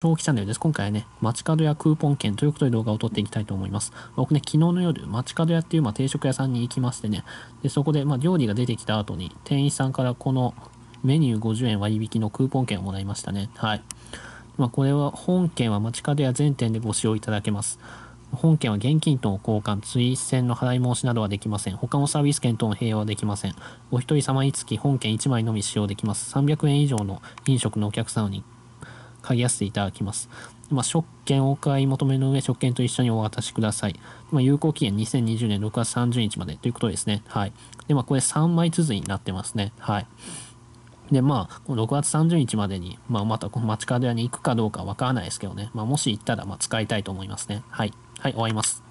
長期チャンネルです。今回はね、街角やクーポン券ということで動画を撮っていきたいと思います。僕ね、昨日の夜、街角屋っていうまあ定食屋さんに行きましてね、でそこでまあ料理が出てきた後に、店員さんからこのメニュー50円割引のクーポン券をもらいましたね。はい。まあ、これは、本券は街角屋全店でご使用いただけます。本券は現金との交換、追線の払い申しなどはできません。他のサービス券との併用はできません。お一人様につき本券1枚のみ使用できます。300円以上の飲食のお客様に買いやていただきます。まあ、食券お買い求めの上、食券と一緒にお渡しください。まあ、有効期限2020年6月30日までということですね。はい。で、まあ、これ3枚続りになってますね。はい。で、まあ、6月30日までに、まあ、またこの街角屋に行くかどうかわからないですけどね。まあ、もし行ったら、まあ、使いたいと思いますね。はい。はい、終わります。